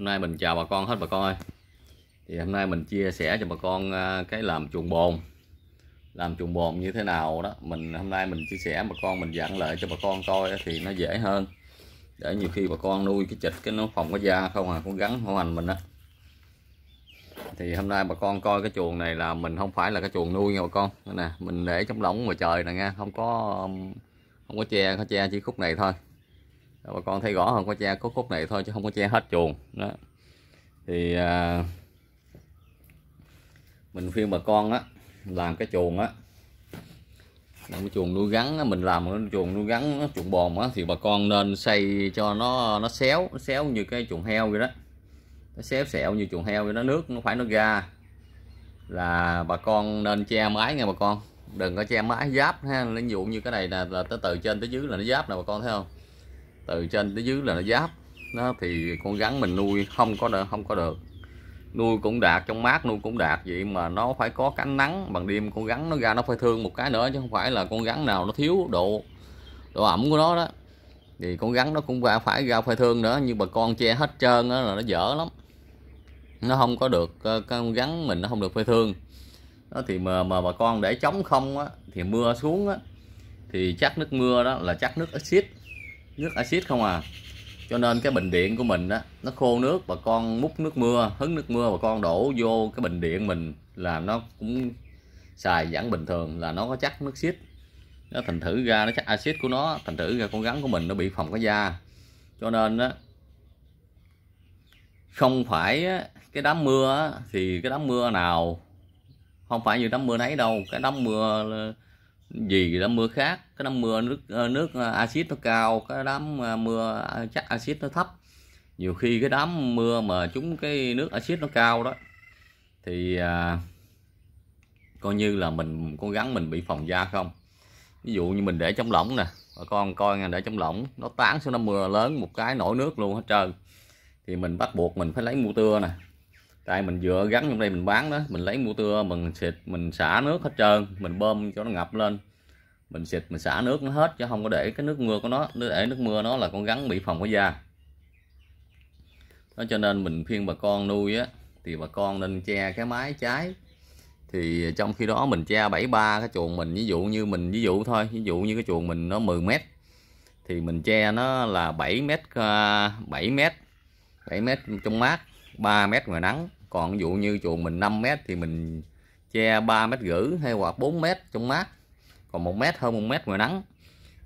hôm nay mình chào bà con hết bà con ơi thì hôm nay mình chia sẻ cho bà con à, cái làm chuồng bồn làm chuồng bồn như thế nào đó mình hôm nay mình chia sẻ bà con mình dặn lại cho bà con coi thì nó dễ hơn để nhiều khi bà con nuôi cái chịch cái nó phòng có da không à cũng gắn hổ hành mình á thì hôm nay bà con coi cái chuồng này là mình không phải là cái chuồng nuôi nha bà con nè mình để chống lỏng ngoài trời nè nha không có không có che có che chỉ khúc này thôi rồi bà con thấy rõ không có che có cốt này thôi chứ không có che hết chuồng đó thì à, mình khuyên bà con á làm cái chuồng á làm cái chuồng nuôi rắn á, mình làm cái chuồng nuôi rắn chuồng bồn á thì bà con nên xây cho nó nó xéo nó xéo như cái chuồng heo vậy đó nó xéo xẹo như chuồng heo vậy nó nước nó phải nó ra là bà con nên che mái nghe bà con đừng có che mái giáp ha ví dụ như cái này là, là tới từ trên tới dưới là nó giáp nè bà con thấy không từ trên tới dưới là nó giáp nó thì con rắn mình nuôi không có được không có được nuôi cũng đạt trong mát nuôi cũng đạt vậy mà nó phải có cánh nắng bằng đêm con rắn nó ra nó phải thương một cái nữa chứ không phải là con rắn nào nó thiếu độ độ ẩm của nó đó thì con rắn nó cũng ra phải ra phải thương nữa nhưng bà con che hết trơn đó là nó dở lắm nó không có được ờ, con rắn mình nó không được phải thương đó thì mà mà bà con để chống không á thì mưa xuống á thì chắc nước mưa đó là chắc nước axit nước axit không à cho nên cái bình điện của mình đó nó khô nước và con múc nước mưa hứng nước mưa và con đổ vô cái bình điện mình là nó cũng xài vẫn bình thường là nó có chắc nước xít nó thành thử ra nó chắc axit của nó thành thử ra con rắn của mình nó bị phòng cái da cho nên đó không phải cái đám mưa thì cái đám mưa nào không phải như đám mưa nấy đâu cái đám mưa vì đám mưa khác cái đám mưa nước ờ, nước ờ, axit nó cao cái đám ờ, mưa à, chắc axit nó thấp nhiều khi cái đám mưa mà chúng cái nước axit nó cao đó thì à, coi như là mình cố gắng mình bị phòng da không ví dụ như mình để chống lỏng nè bà con coi nha để chống lỏng nó tán xuống đám mưa lớn một cái nổi nước luôn hết trơn thì mình bắt buộc mình phải lấy mua tưa nè tại mình vừa gắn trong đây mình bán đó mình lấy mua tưa mình xịt mình xả nước hết trơn mình bơm cho nó ngập lên mình xịt mình xả nước nó hết chứ không có để cái nước mưa của nó để nước mưa nó là con gắn bị phòng cái da đó cho nên mình khuyên bà con nuôi á thì bà con nên che cái mái trái thì trong khi đó mình che 73 cái chuồng mình ví dụ như mình ví dụ thôi ví dụ như cái chuồng mình nó 10 mét thì mình che nó là 7 mét 7 à, mét 7 mét trong mát 3 mét ngoài nắng còn dụ như chuồng mình 5 mét thì mình che 3 mét gửi hay hoặc 4 mét trong mát còn một mét hơn một mét ngoài nắng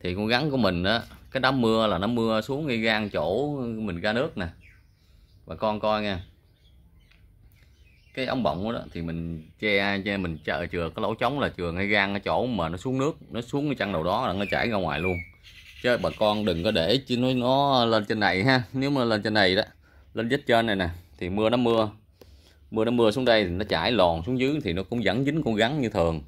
thì con rắn của mình đó, cái đám mưa là nó mưa xuống ngay gan chỗ mình ra nước nè bà con coi nha cái ống bọng đó thì mình che che mình chợ chừa cái lỗ trống là chừa ngay gan cái chỗ mà nó xuống nước nó xuống cái chân đầu đó là nó chảy ra ngoài luôn chứ bà con đừng có để chứ nó nó lên trên này ha nếu mà lên trên này đó lên vết trên này nè thì mưa nó mưa mưa nó mưa xuống đây thì nó chảy lòn xuống dưới thì nó cũng vẫn dính con rắn như thường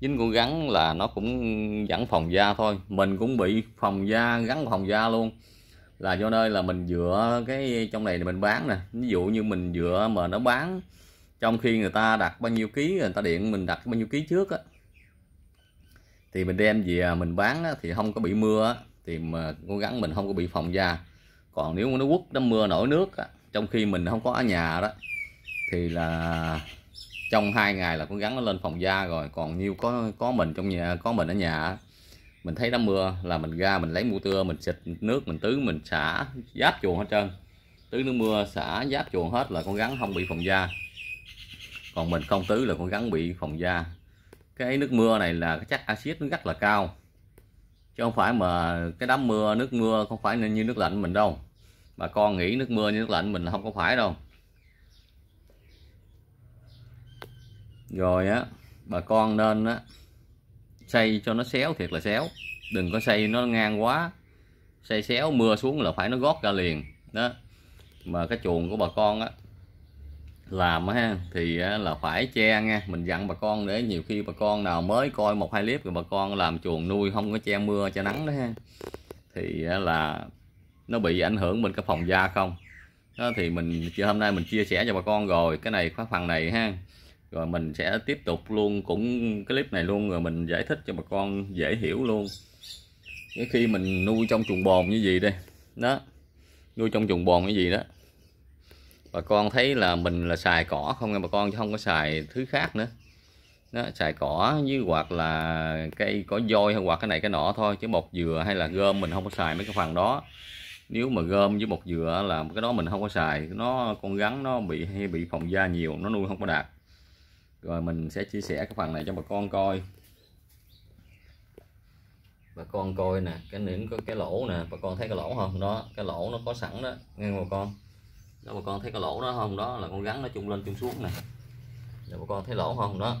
dính con rắn là nó cũng vẫn phòng da thôi mình cũng bị phòng da gắn phòng da luôn là do nơi là mình dựa cái trong này mình bán nè ví dụ như mình dựa mà nó bán trong khi người ta đặt bao nhiêu ký người ta điện mình đặt bao nhiêu ký trước á thì mình đem về mình bán á, thì không có bị mưa á, thì mà cố gắng mình không có bị phòng da còn nếu nó quất nó mưa nổi nước á, trong khi mình không có ở nhà đó thì là trong hai ngày là con gắn nó lên phòng da rồi còn nhiêu có có mình trong nhà có mình ở nhà mình thấy nó mưa là mình ra mình lấy mũ tưa mình xịt nước mình tưới mình xả giáp chuồng hết trơn tưới nước mưa xả giáp chuồng hết là con gắn không bị phòng da còn mình không tưới là con gắn bị phòng da cái nước mưa này là cái chất axit nó rất là cao chứ không phải mà cái đám mưa nước mưa không phải như nước lạnh mình đâu bà con nghĩ nước mưa như nước lạnh mình không có phải đâu rồi á bà con nên á xây cho nó xéo thiệt là xéo đừng có xây nó ngang quá xây xéo mưa xuống là phải nó gót ra liền đó mà cái chuồng của bà con á làm á thì là phải che nha mình dặn bà con để nhiều khi bà con nào mới coi một hai clip rồi bà con làm chuồng nuôi không có che mưa che nắng đó ha thì là nó bị ảnh hưởng bên cái phòng da không đó thì mình hôm nay mình chia sẻ cho bà con rồi cái này khóa phần này ha rồi mình sẽ tiếp tục luôn cũng clip này luôn rồi mình giải thích cho bà con dễ hiểu luôn cái khi mình nuôi trong chuồng bồn như gì đây đó nuôi trong chuồng bồn như gì đó bà con thấy là mình là xài cỏ không nghe bà con chứ không có xài thứ khác nữa đó, xài cỏ với hoặc là cây có voi hay hoặc cái này cái nọ thôi chứ bột dừa hay là gom mình không có xài mấy cái phần đó nếu mà gom với một dừa là cái đó mình không có xài nó con gắn nó bị hay bị phòng da nhiều nó nuôi không có đạt rồi mình sẽ chia sẻ cái phần này cho bà con coi bà con coi nè cái những có cái lỗ nè bà con thấy cái lỗ không đó cái lỗ nó có sẵn đó nghe bà con đó bà con thấy cái lỗ đó không đó là con gắn nó chung lên chung xuống nè giờ bà con thấy lỗ không đó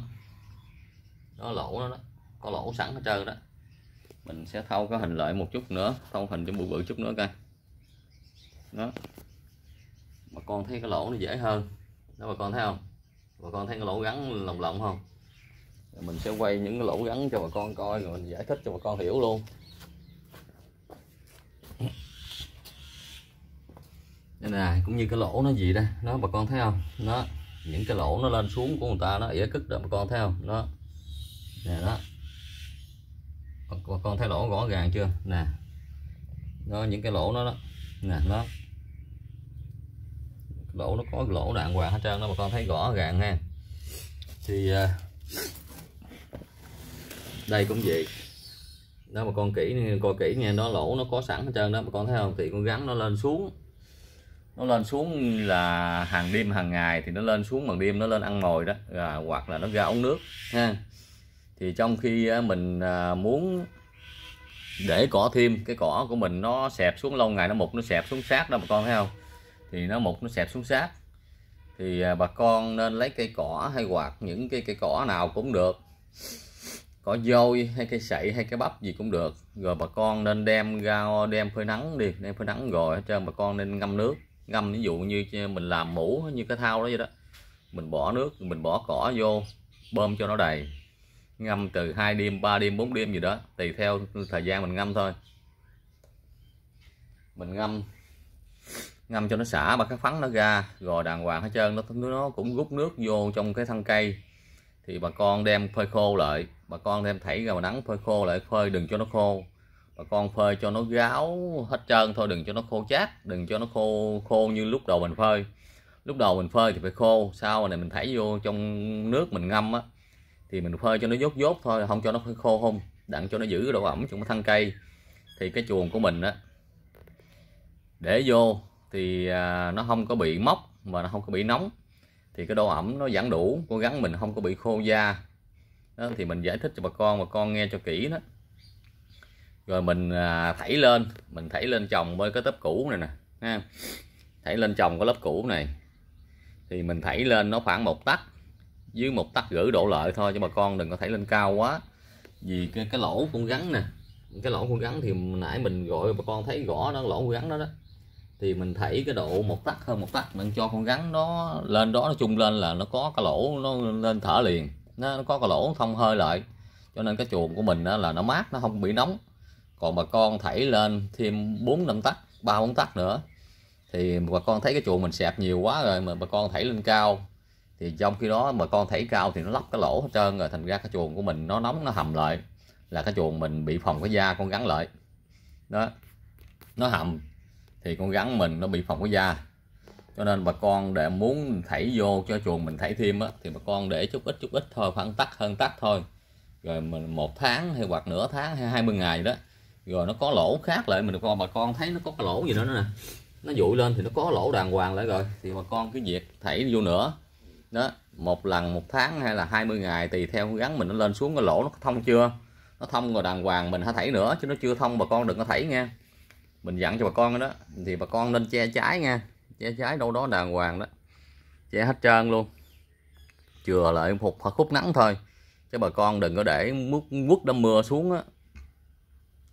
đó lỗ đó, đó. có lỗ sẵn hết trơn đó mình sẽ thâu cái hình lại một chút nữa thâu hình cho bự bự chút nữa coi đó bà con thấy cái lỗ nó dễ hơn đó bà con thấy không bà con thấy cái lỗ gắn lồng lộng không mình sẽ quay những cái lỗ gắn cho bà con coi rồi mình giải thích cho bà con hiểu luôn đây nè cũng như cái lỗ nó gì đây đó bà con thấy không nó những cái lỗ nó lên xuống của người ta nó ỉa cứt đó bà con thấy không nó nè đó bà, bà con thấy lỗ rõ ràng chưa nè nó những cái lỗ nó đó nè nó lỗ nó có lỗ đàng hoàng hết trơn đó mà con thấy rõ ràng ha thì à, đây cũng vậy đó mà con kỹ coi kỹ nha nó lỗ nó có sẵn hết trơn đó mà con thấy không thì con gắn nó lên xuống nó lên xuống là hàng đêm hàng ngày thì nó lên xuống bằng đêm nó lên ăn mồi đó à, hoặc là nó ra ống nước ha thì trong khi à, mình à, muốn để cỏ thêm cái cỏ của mình nó xẹp xuống lâu ngày nó mục nó xẹp xuống sát đó mà con thấy không thì nó mục nó xẹp xuống sát thì à, bà con nên lấy cây cỏ hay hoặc những cái cây cỏ nào cũng được cỏ dôi hay cây sậy hay cái bắp gì cũng được rồi bà con nên đem ra đem phơi nắng đi đem phơi nắng rồi hết trơn bà con nên ngâm nước ngâm ví dụ như mình làm mũ như cái thau đó vậy đó mình bỏ nước mình bỏ cỏ vô bơm cho nó đầy ngâm từ hai đêm ba đêm bốn đêm gì đó tùy theo thời gian mình ngâm thôi mình ngâm ngâm cho nó xả ba cái phấn nó ra rồi đàng hoàng hết trơn nó nó cũng rút nước vô trong cái thân cây thì bà con đem phơi khô lại bà con đem thảy ra mà nắng phơi khô lại phơi đừng cho nó khô bà con phơi cho nó ráo hết trơn thôi đừng cho nó khô chát đừng cho nó khô khô như lúc đầu mình phơi lúc đầu mình phơi thì phải khô sau này mình thảy vô trong nước mình ngâm á thì mình phơi cho nó dốt dốt thôi không cho nó khô không đặng cho nó giữ độ ẩm trong cái thân cây thì cái chuồng của mình á để vô thì à, nó không có bị mốc mà nó không có bị nóng thì cái độ ẩm nó vẫn đủ cố gắng mình không có bị khô da đó, thì mình giải thích cho bà con bà con nghe cho kỹ đó rồi mình à, thảy lên mình thảy lên trồng với cái tấp cũ này nè ha thảy lên trồng cái lớp cũ này thì mình thảy lên nó khoảng một tắc dưới một tắc rưỡi độ lợi thôi cho bà con đừng có thảy lên cao quá vì cái, cái lỗ con gắn nè cái lỗ con gắn thì nãy mình gọi bà con thấy rõ đó lỗ con gắn đó đó thì mình thấy cái độ một tắc hơn một tắc mình cho con gắn nó lên đó nó chung lên là nó có cái lỗ nó lên thở liền nó, nó có cái lỗ thông hơi lại cho nên cái chuồng của mình đó là nó mát nó không bị nóng còn bà con thảy lên thêm bốn năm tắc ba bốn tắc nữa thì bà con thấy cái chuồng mình sẹp nhiều quá rồi mà bà con thảy lên cao thì trong khi đó bà con thảy cao thì nó lấp cái lỗ hết trơn rồi thành ra cái chuồng của mình nó nóng nó hầm lại là cái chuồng mình bị phòng cái da con gắn lại đó nó hầm thì con rắn mình nó bị phỏng cái da cho nên bà con để muốn thảy vô cho chuồng mình thảy thêm á thì bà con để chút ít chút ít thôi khoảng tắc hơn tắc thôi rồi mình một tháng hay hoặc nửa tháng hay 20 ngày đó rồi nó có lỗ khác lại mình con bà con thấy nó có cái lỗ gì đó nè nó dụi lên thì nó có lỗ đàng hoàng lại rồi thì bà con cái việc thảy vô nữa đó một lần một tháng hay là 20 ngày tùy theo gắn mình nó lên xuống cái lỗ nó thông chưa nó thông rồi đàng hoàng mình hãy thảy nữa chứ nó chưa thông bà con đừng có thảy nha mình dặn cho bà con đó thì bà con nên che trái nha che trái đâu đó đàng hoàng đó che hết trơn luôn chừa lại một khúc nắng thôi chứ bà con đừng có để mút quất đâm mưa xuống á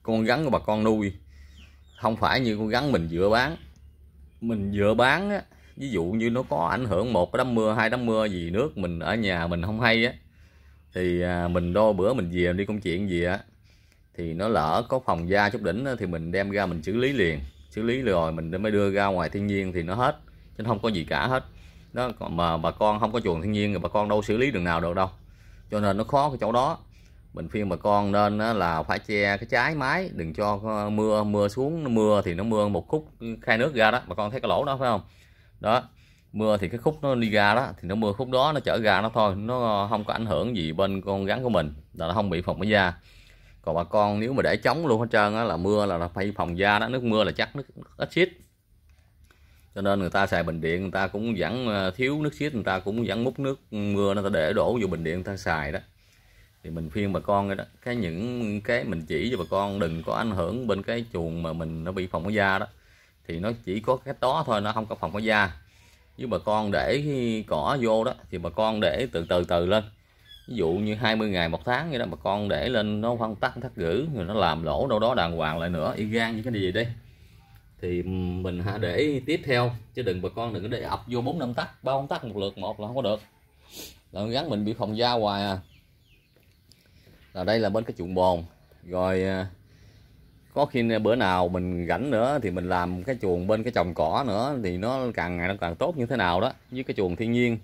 con rắn của bà con nuôi không phải như con rắn mình vừa bán mình vừa bán á ví dụ như nó có ảnh hưởng một cái đám mưa hai đám mưa gì nước mình ở nhà mình không hay á thì à, mình đo bữa mình về đi công chuyện gì á thì nó lỡ có phòng da chút đỉnh thì mình đem ra mình xử lý liền xử lý rồi mình mới đưa ra ngoài thiên nhiên thì nó hết chứ không có gì cả hết đó mà bà con không có chuồng thiên nhiên thì bà con đâu xử lý đường nào được đâu cho nên nó khó cái chỗ đó mình khuyên bà con nên là phải che cái trái mái đừng cho ờ, mưa mưa xuống mưa thì nó mưa một khúc khai nước ra đó bà con thấy cái lỗ đó phải không đó mưa thì cái khúc nó đi ra đó thì nó mưa khúc đó nó chở ra nó thôi nó không có ảnh hưởng gì bên con rắn của mình là nó không bị phòng cái da còn bà con nếu mà để trống luôn hết trơn á là mưa là phải phòng da đó nước mưa là chắc nước ít xít cho nên người ta xài bình điện người ta cũng vẫn ờ, thiếu nước xiết người ta cũng vẫn múc nước mưa người ta để đổ vô bình điện người ta xài đó thì mình khuyên bà con cái đó cái những cái mình chỉ cho bà con đừng có ảnh hưởng bên cái chuồng mà mình nó bị phòng có da đó thì nó chỉ có cái đó thôi nó không có phòng có da với bà con để cỏ vô đó thì bà con để từ từ từ lên ví dụ như 20 ngày một tháng như đó mà con để lên nó phân tắc thắt gữ rồi nó làm lỗ đâu đó đàng hoàng lại nữa y gan như cái gì đây thì mình hả để tiếp theo chứ đừng bà con đừng có để ập vô bốn năm tắc ba tắc một lượt một là không có được là gắn mình bị phòng da hoài à là đây là bên cái chuồng bồn rồi à, có khi bữa nào mình rảnh nữa thì mình làm cái chuồng bên cái trồng cỏ nữa thì nó càng ngày nó càng tốt như thế nào đó với cái chuồng thiên nhiên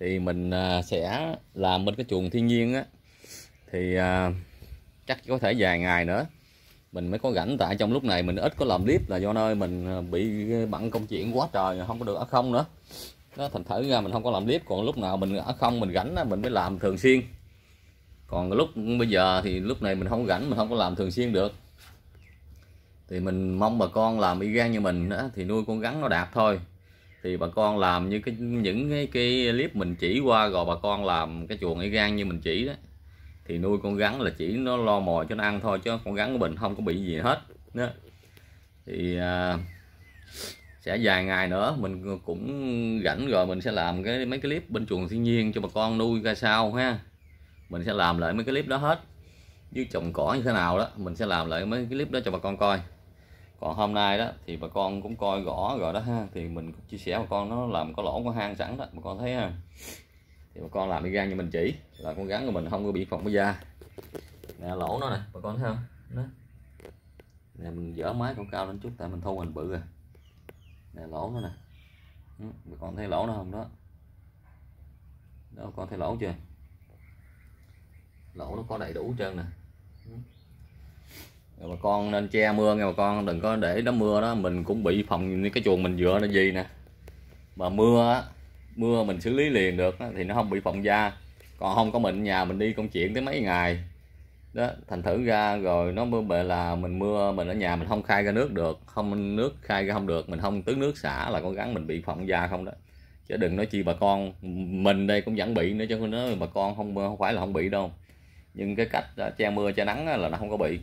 thì mình à, sẽ làm bên cái chuồng thiên nhiên á thì à, chắc có thể vài ngày nữa mình mới có rảnh tại trong lúc này mình ít có làm clip là do nơi mình à, bị bận công chuyện quá trời không có được ở không nữa đó thành thử ra mình không có làm clip còn lúc nào mình ở không mình rảnh mình mới làm thường xuyên còn lúc bây giờ thì lúc này mình không rảnh mình không có làm thường xuyên được thì mình mong bà con làm y gan như mình đó, thì nuôi con rắn nó đạt thôi thì bà con làm như cái những cái, cái clip mình chỉ qua rồi bà con làm cái chuồng ấy gan như mình chỉ đó thì nuôi con rắn là chỉ nó lo mồi cho nó ăn thôi chứ con rắn của mình không có bị gì hết đó. thì à, sẽ vài ngày nữa mình cũng rảnh rồi mình sẽ làm cái mấy cái clip bên chuồng thiên nhiên cho bà con nuôi ra sao ha mình sẽ làm lại mấy cái clip đó hết với trồng cỏ như thế nào đó mình sẽ làm lại mấy cái clip đó cho bà con coi còn hôm nay đó thì bà con cũng coi gõ rồi đó ha thì mình cũng chia sẻ bà con nó làm có lỗ có hang sẵn đó bà con thấy ha thì bà con làm đi gan như mình chỉ là con gắn của mình không có bị phòng cái da nè lỗ nó nè bà con thấy không nó nè mình dỡ máy cao cao lên chút tại mình thu mình bự rồi à. nè lỗ nó nè bà con thấy lỗ nó không đó đó bà con thấy lỗ chưa lỗ nó có đầy đủ chân nè bà con nên che mưa nghe bà con đừng có để nó mưa đó mình cũng bị phòng cái chuồng mình dựa là gì nè mà mưa mưa mình xử lý liền được thì nó không bị phòng da còn không có mình nhà mình đi công chuyện tới mấy ngày đó thành thử ra rồi nó mưa bệ là mình mưa mình ở nhà mình không khai ra nước được không nước khai ra không được mình không tưới nước xả là con rắn mình bị phỏng da không đó chứ đừng nói chi bà con mình đây cũng vẫn bị nữa chứ nói bà con không mưa không phải là không bị đâu nhưng cái cách ờ, che mưa che nắng là nó không có bị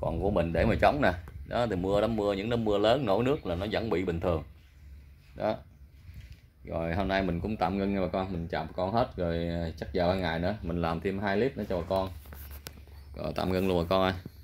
còn của mình để mà chống nè đó thì mưa đám mưa những đám mưa lớn nổ nước là nó vẫn bị bình thường đó rồi hôm nay mình cũng tạm ngưng nha bà con mình chạm bà con hết rồi à, chắc giờ ban ngày nữa mình làm thêm hai clip nữa cho bà con rồi tạm ngưng luôn bà con ơi